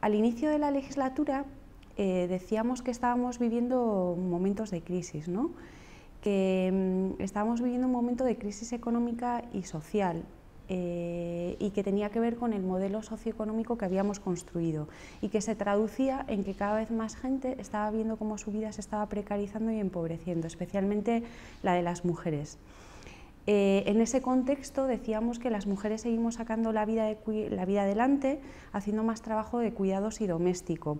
Al inicio de la legislatura eh, decíamos que estábamos viviendo momentos de crisis, que mm, estábamos viviendo un momento de crisis económica y social, eh, y que tenía que ver con el modelo socioeconómico que habíamos construido y que se traducía en que cada vez más gente estaba viendo cómo su vida se estaba precarizando y empobreciendo, especialmente la de las mujeres. Eh, en ese contexto decíamos que las mujeres seguimos sacando la vida, de, la vida adelante haciendo más trabajo de cuidados y doméstico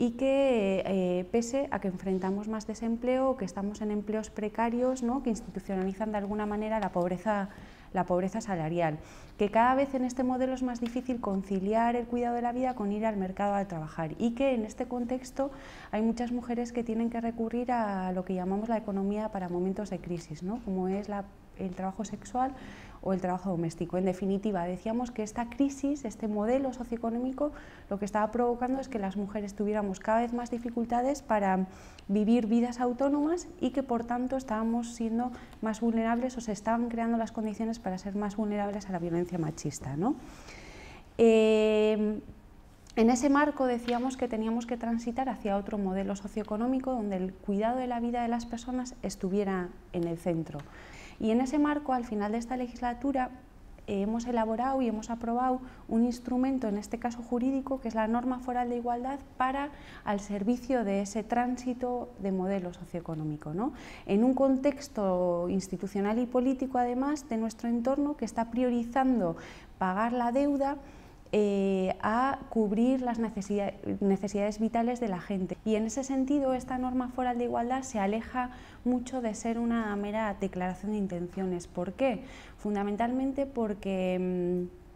y que eh, pese a que enfrentamos más desempleo, que estamos en empleos precarios, que institucionalizan de alguna manera la pobreza la pobreza salarial, que cada vez en este modelo es más difícil conciliar el cuidado de la vida con ir al mercado a trabajar y que en este contexto hay muchas mujeres que tienen que recurrir a lo que llamamos la economía para momentos de crisis, como es el trabajo sexual o el trabajo doméstico. En definitiva, decíamos que esta crisis, este modelo socioeconómico, lo que estaba provocando es que las mujeres tuvieran cada vez más dificultades para vivir vidas autónomas y que por tanto estábamos siendo más vulnerables o se estaban creando las condiciones para ser más vulnerables a la violencia machista. ¿no? Em, en ese marco decíamos que teníamos que transitar hacia otro modelo socioeconómico donde el cuidado de la vida de las personas estuviera en el centro. Y en ese marco, al final de esta legislatura, hemos elaborado y hemos aprobado un instrumento, en este caso jurídico, que es la norma foral de igualdad para al servicio de ese tránsito de modelo socioeconómico. ¿no? En un contexto institucional y político, además, de nuestro entorno que está priorizando pagar la deuda eh, a cubrir las necesidades vitales de la gente. Y en ese sentido, esta norma foral de igualdad se aleja mucho de ser una mera declaración de intenciones. ¿Por qué? Fundamentalmente porque... Mm,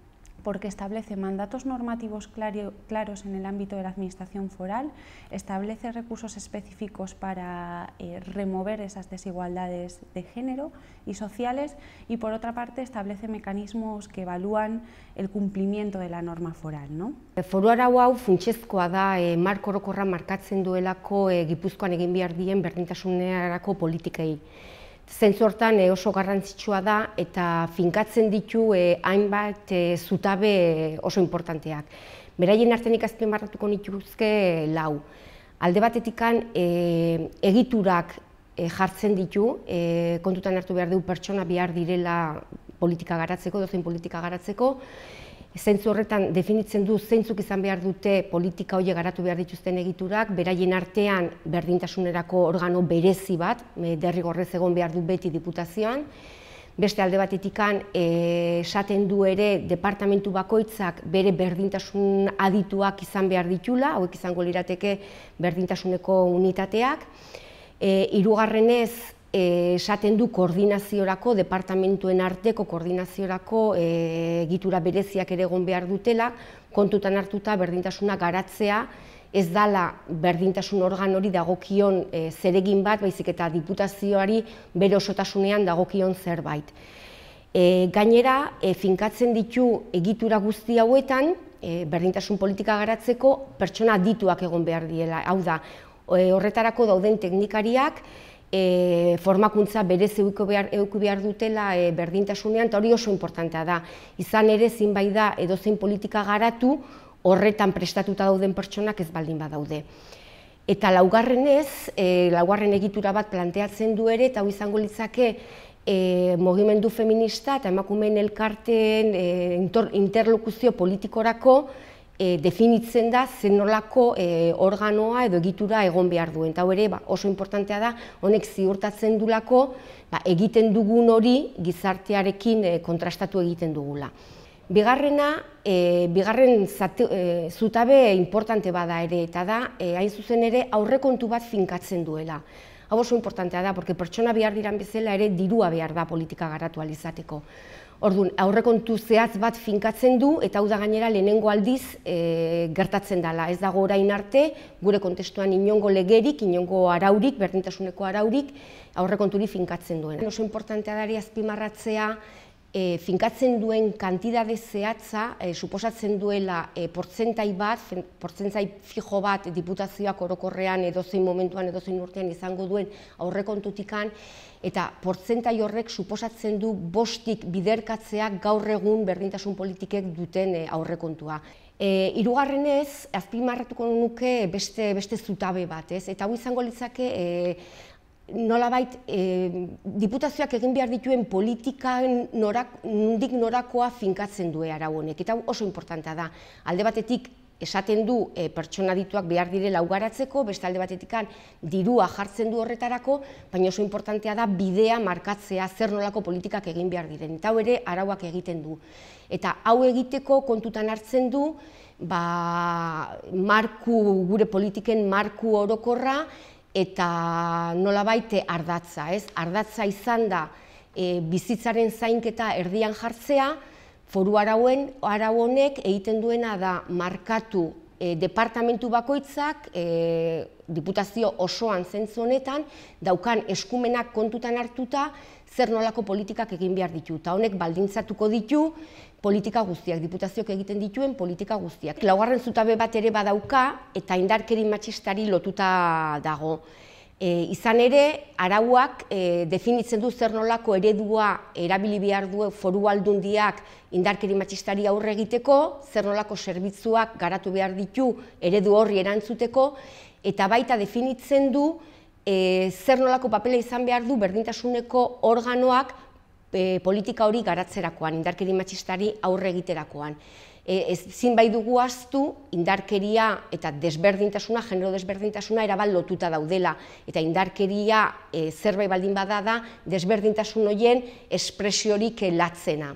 porque establece mandatos normativos claro, claros en el ámbito de la Administración foral, establece recursos específicos para eh, remover esas desigualdades de género y sociales y, por otra parte, establece mecanismos que evalúan el cumplimiento de la norma foral. No? Foru arau hau funtsezkoa da e, marko orokorra markatzen duelako e, Gipuzkoan egin behar dien berdintasunerako politikei. zentzu hortan eh, oso garrantzitsua da eta finkatzen ditu eh, hainbat eh, zutabe oso importanteak. Beraien artean ikazpen barratuko nituzke lau. Alde batetik e, egiturak e, jartzen ditu, e, kontutan hartu behar dugu pertsona behar direla politika garatzeko, dozen politika garatzeko, zentzu horretan definitzen du zeintzuk izan behar dute politika hoiek garatu behar dituzten egiturak, beraien artean berdintasunerako organo berezi bat, derrigorrez egon behar du beti diputazioan, Beste alde batetikan eh, esaten du ere departamentu bakoitzak bere berdintasun adituak izan behar ditula, hauek izango lirateke berdintasuneko unitateak. Eh, irugarrenez, esaten du koordinaziorako, departamentuen arteko koordinaziorako e, egitura bereziak ere egon behar dutela, kontutan hartuta berdintasuna garatzea, ez dala berdintasun organ hori dagokion e, zeregin bat, baizik eta diputazioari bere osotasunean dagokion zerbait. E, gainera, finkatzen ditu egitura guzti hauetan, berdintasun politika garatzeko pertsona dituak egon behar diela. Hau da, horretarako dauden teknikariak, e, formakuntza berez behar, dutela e, berdintasunean, eta hori oso importantea da. Izan ere, zinbai da, edozein politika garatu, horretan prestatuta dauden pertsonak ez baldin badaude. Eta laugarrenez, ez, laugarren egitura bat planteatzen du ere, eta hau izango litzake, e, mogimendu feminista eta emakumeen elkarteen e, interlokuzio politikorako, e, definitzen da zenolako e, eh, organoa edo egitura egon behar duen. Eta ere ba, oso importantea da, honek ziurtatzen dulako ba, egiten dugun hori gizartearekin e, kontrastatu egiten dugula. Bigarrena, e, bigarren zutabe importante bada ere, eta da, e, hain zuzen ere, aurrekontu bat finkatzen duela. Hau oso importantea da, porque pertsona behar diran bezala ere dirua behar da politika garatu alizateko. Orduan, aurrekontu zehatz bat finkatzen du eta hau da gainera lehenengo aldiz e, gertatzen dela. Ez dago orain arte, gure kontestuan inongo legerik, inongo araurik, berdintasuneko araurik, aurrekonturi finkatzen duena. Oso importantea dari azpimarratzea, e, finkatzen duen kantidade zehatza, e, suposatzen duela e, portzentai bat, portzentai fijo bat diputazioak orokorrean edozein momentuan edozein urtean izango duen aurrekontutikan, eta portzentai horrek suposatzen du bostik biderkatzea gaur egun berdintasun politikek duten e, aurrekontua. E, hirugarrenez, azpimarratuko nuke beste, beste zutabe bat, ez? Eta hau izango litzake, e, nolabait e, diputazioak egin behar dituen politika norak, nondik norakoa finkatzen du arau honek. Eta oso importanta da. Alde batetik esaten du eh, pertsona dituak behar dire laugaratzeko, beste alde batetik dirua jartzen du horretarako, baina oso importantea da bidea markatzea zer nolako politikak egin behar diren. Eta hau ere arauak egiten du. Eta hau egiteko kontutan hartzen du, ba, marku, gure politiken marku orokorra, eta nola baite ardatza, ez? Ardatza izan da e, bizitzaren zainketa erdian jartzea, foru arauen, arau honek egiten duena da markatu e, departamentu bakoitzak, e, diputazio osoan zentzu honetan, daukan eskumenak kontutan hartuta, zernolako politikak egin behar ditu eta honek baldintzatuko ditu politika guztiak diputazioak egiten dituen politika guztiak. Laugarren zutabe bat ere badauka eta indarkeri matxistari lotuta dago. E, izan ere arauak e, definitzen du zernolako eredua erabili behar du foru aldundiak indarkeri matxistari aurre egiteko, zernolako zerbitzuak garatu behar ditu eredu horri erantzuteko eta baita definitzen du e, zer nolako papela izan behar du berdintasuneko organoak e, politika hori garatzerakoan, indarkeri matxistari aurre egiterakoan. E, ez zin bai dugu aztu indarkeria eta desberdintasuna, genero desberdintasuna erabal lotuta daudela. Eta indarkeria e, zerbait baldin bada da desberdintasun hoien espresiorik latzena.